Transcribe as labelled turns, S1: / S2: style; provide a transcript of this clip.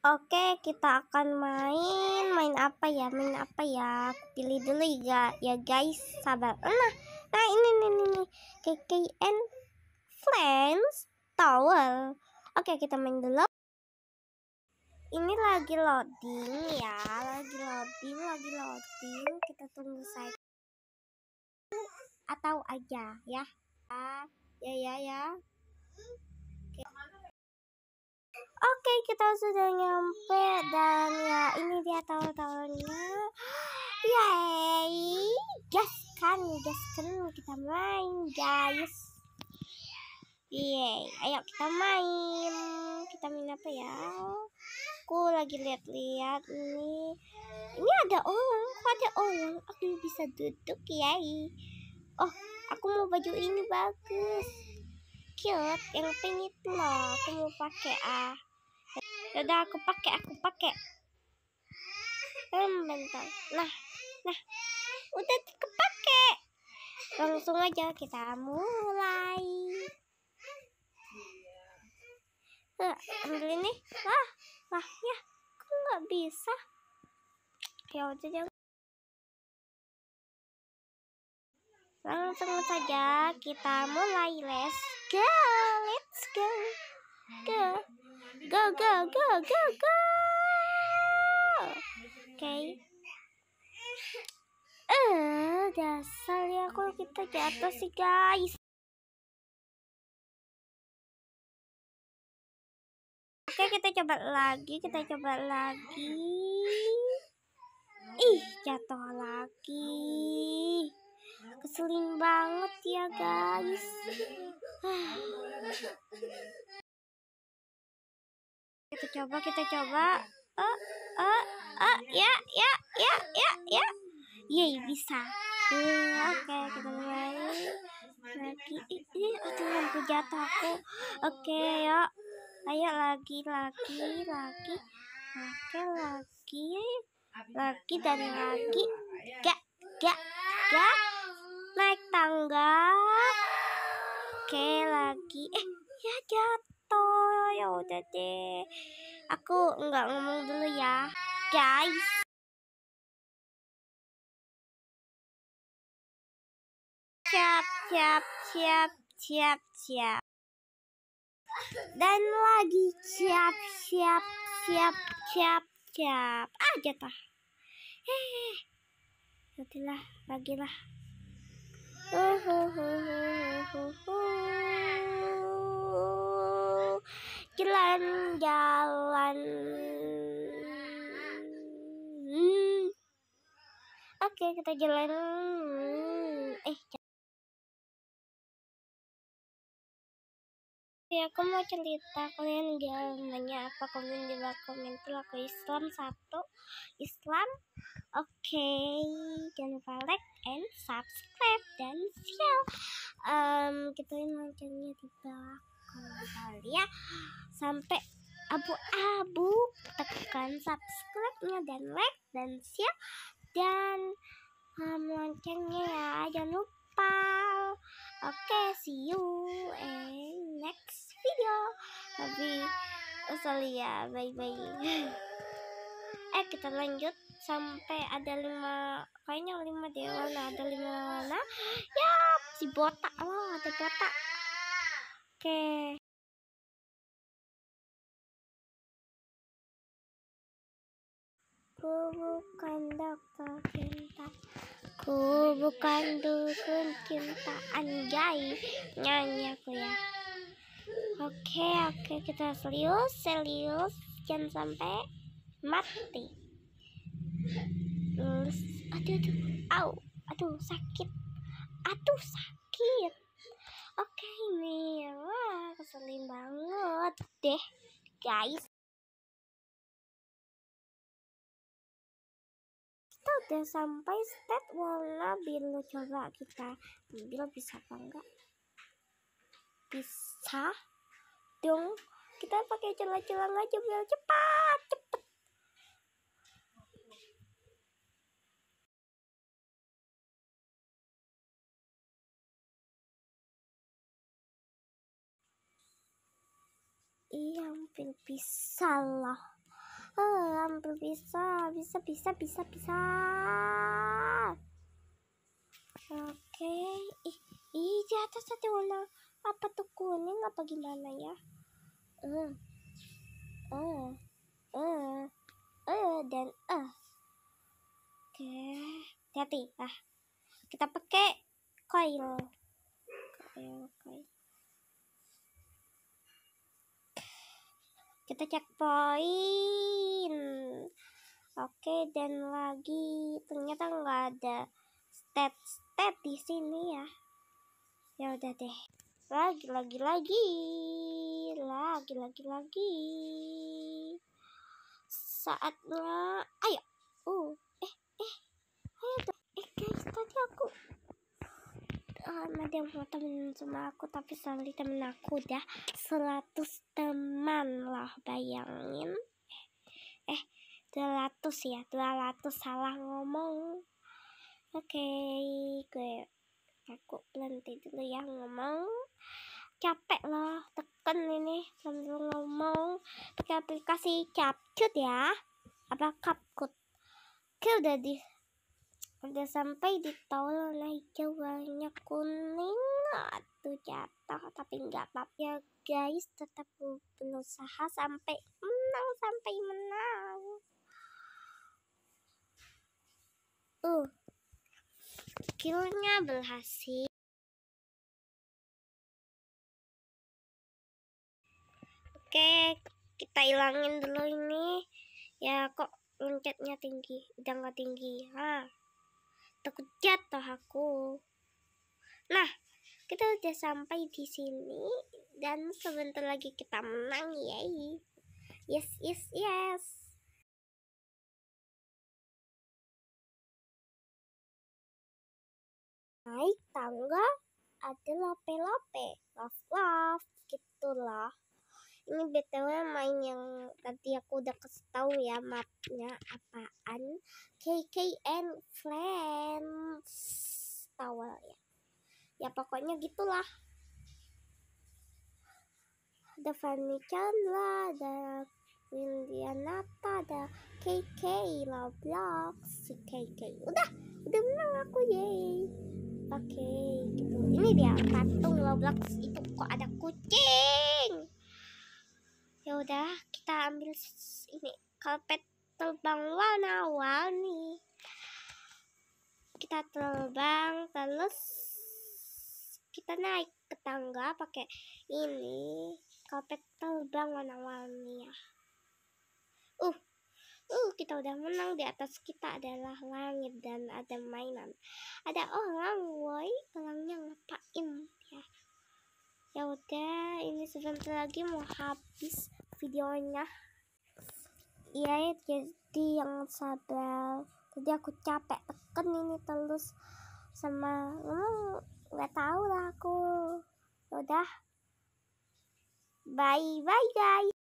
S1: Oke, kita akan main main apa ya? Main apa ya? pilih dulu ya, ya guys. Sabar. Eh, nah, nah ini nih ini KKN Friends Tower. Oke, kita main dulu. Ini lagi loading ya, lagi loading, lagi loading. Kita tunggu saja. Atau aja ya. Ah, ya ya ya. ya. Oke, kita sudah nyampe dan ya ini dia tahun-tahunnya. Yay! Gas kan, gas kan kita main, guys. Yay, ayo kita main. Kita main apa ya? Aku lagi lihat-lihat ini. Ini ada orang, kok ada orang? Aku bisa duduk, yay. Oh, aku mau baju ini bagus. Cute, yang pink itu loh. Aku mau pakai ah. Yaudah aku pakai, aku pakai. Hmm, bentar. Nah, nah. Udah kepake. Langsung aja kita mulai. Nah, ambil ini.
S2: Lah, lah ya. aku nggak bisa? Ya udah jangan. Langsung saja kita mulai.
S1: Let's go. Let's go. Go. Go, go, go, go, go. Oke. Okay.
S2: Eh, dasar ya kalau kita jatuh sih, guys. Oke, kita coba lagi, kita coba lagi. Ih, jatuh lagi. keseling banget ya, guys. Ah kita coba kita coba oh oh oh ya ya ya ya ya
S1: Yeay, iya, bisa uh, oke okay, kita mulai lagi ini aku Tuhan aku jatuh aku oke okay, yuk ayo lagi lagi lagi oke lagi lagi dan lagi gak gak gak naik tangga oke
S2: okay, lagi eh ya jatuh udah deh aku nggak ngomong dulu ya guys siap siap siap siap siap dan lagi siap siap
S1: siap siap siap ah jatah hehehe nantilah lah uhuh, jalan-jalan
S2: hmm. oke okay, kita jalan Eh, eh Ya, aku mau cerita kalian nanya apa komen di bawah
S1: komentar aku Islam satu Islam oke okay. jangan lupa like and subscribe dan share um, kita ini di bawah komentar ya sampai abu-abu tekan subscribe-nya dan like dan share dan um, loncengnya ya jangan lupa oke okay, see you in next video tapi oh, sorry ya bye bye eh kita lanjut sampai ada lima kayaknya
S2: lima dewa nah ada lima warna ya si botak oh ada botak oke okay. Ku bukan dokter cinta
S1: Ku bukan dukun cinta Anjay Nyanyi aku ya Oke oke kita serius Serius Jangan sampai mati Terus Aduh aduh Au Aduh sakit Aduh sakit Oke okay,
S2: ini Wah keselin banget deh Guys udah sampai step wala biru coba kita ambil bisa apa enggak
S1: bisa dong kita pakai celah-celah aja biar cepat
S2: cepat iya hampir bisa loh
S1: ah oh, hampir bisa bisa bisa bisa bisa oke ih ih jatuh atas ada warna apa tuh kuning apa gimana ya eh eh eh eh dan eh oke hati-hati ah kita pakai coil coil coil kita cek checkpoint oke dan lagi ternyata nggak ada step step di sini ya ya udah deh lagi lagi lagi lagi lagi lagi saatnya ayo uh eh eh ayo deh. eh guys tadi aku ada eh, yang mau temen sama aku tapi selalu temen aku dah 100 teman lah bayangin eh 200 ya 200 salah ngomong oke okay, gue aku berhenti dulu ya ngomong capek loh tekan ini sambil ngomong pakai aplikasi capcut ya apa kaput? oke udah di udah sampai di naik hijau jatuh tapi nggak apa-apa ya guys tetap berusaha sampai menang sampai
S2: menang uh skillnya berhasil oke kita hilangin dulu
S1: ini ya kok loncatnya tinggi udah nggak tinggi ha ah, takut jatuh aku nah kita udah sampai di sini
S2: dan sebentar lagi kita menang ya, yes yes yes naik tangga ada lope-lope love
S1: love gitulah ini btw main yang tadi aku udah kasih tahu ya mapnya apaan KKN Friends Tower ya pokoknya gitulah ada Fanny Chandra ada apa ada KK Roblox si KK udah udah menang aku yay oke okay, gitu ini dia patung Roblox itu kok ada kucing ya udah kita ambil ini karpet terbang warna-warni kita terbang terus kita naik ke tangga pakai ini karpet terbang warna-warni ya uh uh kita udah menang di atas kita adalah langit dan ada mainan ada orang woi orangnya ngapain ya ya udah ini sebentar lagi mau habis videonya iya jadi yang sabar tadi aku capek teken ini terus sama ngomong oh, nggak tahu lah aku udah bye bye guys